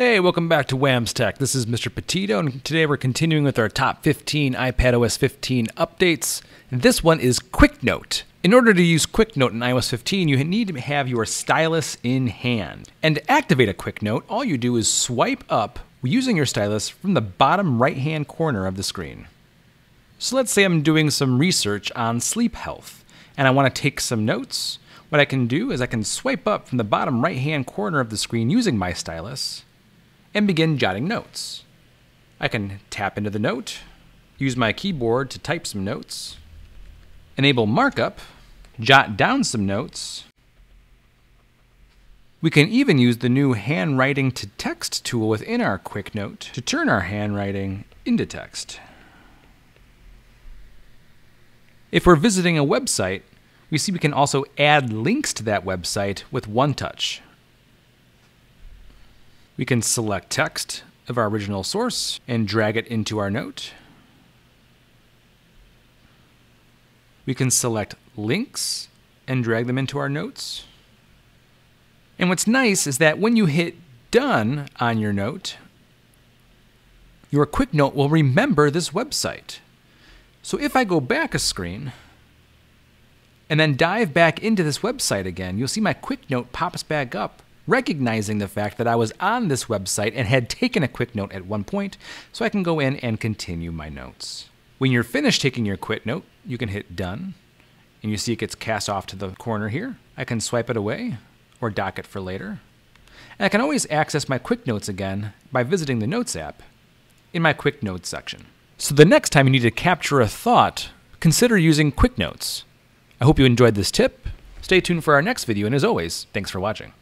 Hey, welcome back to Wham's Tech. This is Mr. Petito, and today we're continuing with our top 15 iPadOS 15 updates. And this one is QuickNote. In order to use QuickNote in iOS 15, you need to have your stylus in hand. And to activate a QuickNote, all you do is swipe up using your stylus from the bottom right-hand corner of the screen. So let's say I'm doing some research on sleep health, and I want to take some notes. What I can do is I can swipe up from the bottom right-hand corner of the screen using my stylus, and begin jotting notes. I can tap into the note, use my keyboard to type some notes, enable markup, jot down some notes. We can even use the new handwriting to text tool within our Quick Note to turn our handwriting into text. If we're visiting a website, we see we can also add links to that website with one touch. We can select text of our original source and drag it into our note. We can select links and drag them into our notes. And what's nice is that when you hit done on your note, your Quick Note will remember this website. So if I go back a screen and then dive back into this website again, you'll see my Quick Note pops back up recognizing the fact that I was on this website and had taken a quick note at one point, so I can go in and continue my notes. When you're finished taking your quick note, you can hit done, and you see it gets cast off to the corner here. I can swipe it away or dock it for later. And I can always access my quick notes again by visiting the Notes app in my quick notes section. So the next time you need to capture a thought, consider using quick notes. I hope you enjoyed this tip. Stay tuned for our next video, and as always, thanks for watching.